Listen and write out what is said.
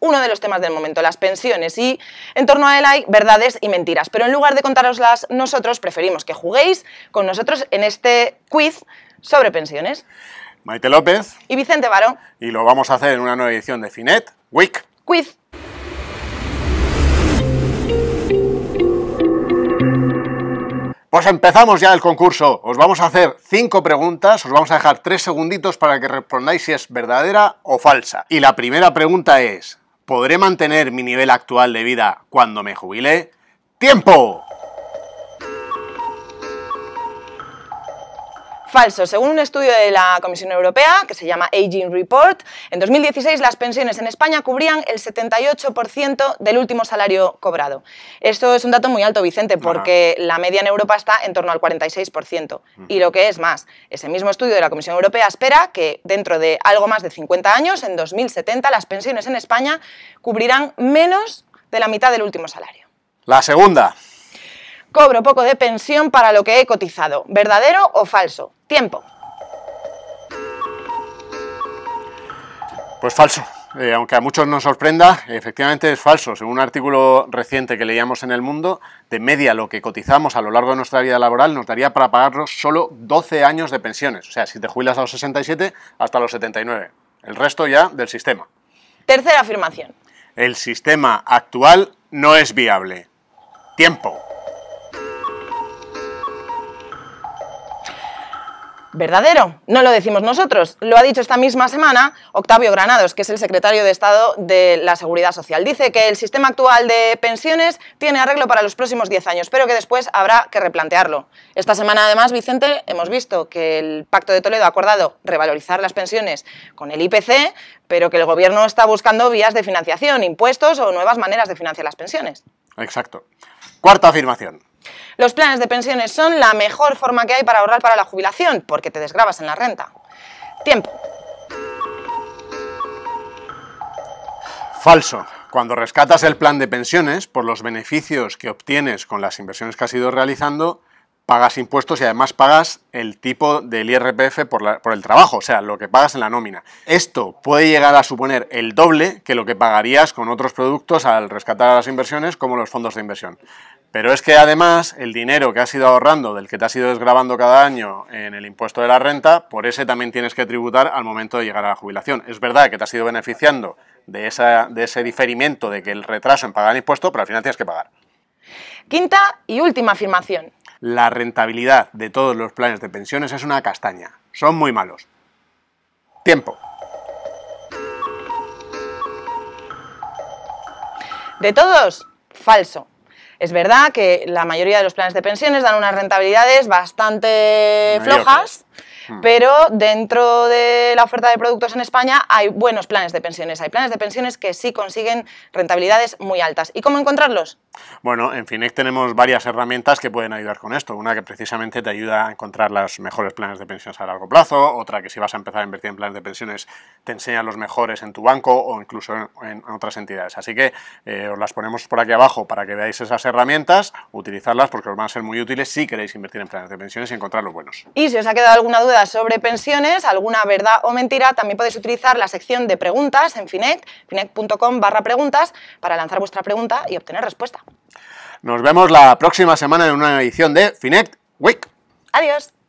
uno de los temas del momento, las pensiones y en torno a él hay verdades y mentiras. Pero en lugar de contaroslas, nosotros, preferimos que juguéis con nosotros en este quiz sobre pensiones. Maite López. Y Vicente Barón Y lo vamos a hacer en una nueva edición de Finet Week. Quiz. Pues empezamos ya el concurso. Os vamos a hacer cinco preguntas, os vamos a dejar tres segunditos para que respondáis si es verdadera o falsa. Y la primera pregunta es, ¿Podré mantener mi nivel actual de vida cuando me jubile? ¡Tiempo! Falso. Según un estudio de la Comisión Europea, que se llama Aging Report, en 2016 las pensiones en España cubrían el 78% del último salario cobrado. Esto es un dato muy alto, Vicente, porque la media en Europa está en torno al 46%. Y lo que es más, ese mismo estudio de la Comisión Europea espera que dentro de algo más de 50 años, en 2070, las pensiones en España cubrirán menos de la mitad del último salario. La segunda. Cobro poco de pensión para lo que he cotizado. ¿Verdadero o falso? Tiempo. Pues falso. Eh, aunque a muchos nos sorprenda, efectivamente es falso. Según un artículo reciente que leíamos en El Mundo, de media lo que cotizamos a lo largo de nuestra vida laboral nos daría para pagarnos solo 12 años de pensiones. O sea, si te jubilas a los 67 hasta los 79. El resto ya del sistema. Tercera afirmación. El sistema actual no es viable. Tiempo. verdadero. No lo decimos nosotros, lo ha dicho esta misma semana Octavio Granados, que es el secretario de Estado de la Seguridad Social. Dice que el sistema actual de pensiones tiene arreglo para los próximos 10 años, pero que después habrá que replantearlo. Esta semana, además, Vicente, hemos visto que el Pacto de Toledo ha acordado revalorizar las pensiones con el IPC, pero que el Gobierno está buscando vías de financiación, impuestos o nuevas maneras de financiar las pensiones. Exacto. Cuarta afirmación. Los planes de pensiones son la mejor forma que hay para ahorrar para la jubilación, porque te desgrabas en la renta. Tiempo. Falso. Cuando rescatas el plan de pensiones por los beneficios que obtienes con las inversiones que has ido realizando, pagas impuestos y además pagas el tipo del IRPF por, el trabajo, o sea, lo que pagas en la nómina. Esto puede llegar a suponer el doble que lo que pagarías con otros productos al rescatar las inversiones, como los fondos de inversión. Pero es que además el dinero que has ido ahorrando, del que te has ido desgrabando cada año en el impuesto de la renta, por ese también tienes que tributar al momento de llegar a la jubilación. Es verdad que te has ido beneficiando de, de ese diferimiento, de que el retraso en pagar el impuesto, pero al final tienes que pagar. Quinta y última afirmación la rentabilidad de todos los planes de pensiones es una castaña. Son muy malos. Tiempo. De todos, falso. Es verdad que la mayoría de los planes de pensiones dan unas rentabilidades bastante flojas. Hmm. pero dentro de la oferta de productos en España hay buenos planes de pensiones, hay planes de pensiones que sí consiguen rentabilidades muy altas. ¿Y cómo encontrarlos? Bueno, en Finec tenemos varias herramientas que pueden ayudar con esto. Una que precisamente te ayuda a encontrar los mejores planes de pensiones a largo plazo, otra que si vas a empezar a invertir en planes de pensiones te enseña los mejores en tu banco o incluso en, otras entidades. Así que eh, os las ponemos por aquí abajo para que veáis esas herramientas, utilizarlas porque os van a ser muy útiles si queréis invertir en planes de pensiones y encontrar los buenos. Y si os ha quedado alguna duda sobre pensiones, alguna verdad o mentira, también podéis utilizar la sección de preguntas en Finet, finet.com barra preguntas, para lanzar vuestra pregunta y obtener respuesta. Nos vemos la próxima semana en una edición de Finet Week. Adiós.